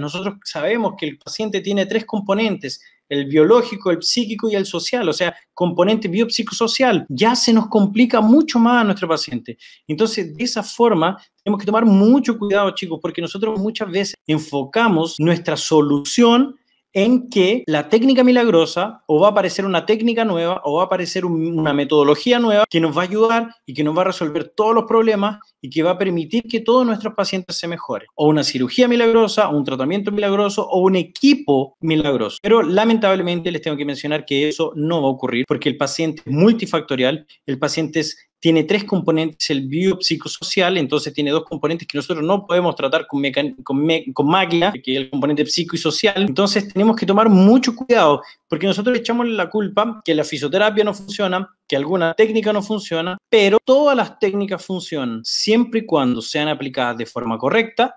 nosotros sabemos que el paciente tiene tres componentes, el biológico, el psíquico y el social, o sea, componente biopsicosocial, ya se nos complica mucho más a nuestro paciente. Entonces, de esa forma, tenemos que tomar mucho cuidado, chicos, porque nosotros muchas veces enfocamos nuestra solución en que la técnica milagrosa o va a aparecer una técnica nueva o va a aparecer una metodología nueva que nos va a ayudar y que nos va a resolver todos los problemas y que va a permitir que todos nuestros pacientes se mejoren. O una cirugía milagrosa, o un tratamiento milagroso, o un equipo milagroso. Pero lamentablemente les tengo que mencionar que eso no va a ocurrir porque el paciente es multifactorial, el paciente es tiene tres componentes, el biopsicosocial, entonces tiene dos componentes que nosotros no podemos tratar con, con, que es el componente psico y social. Entonces tenemos que tomar mucho cuidado, porque nosotros echamos la culpa que la fisioterapia no funciona, que alguna técnica no funciona, pero todas las técnicas funcionan siempre y cuando sean aplicadas de forma correcta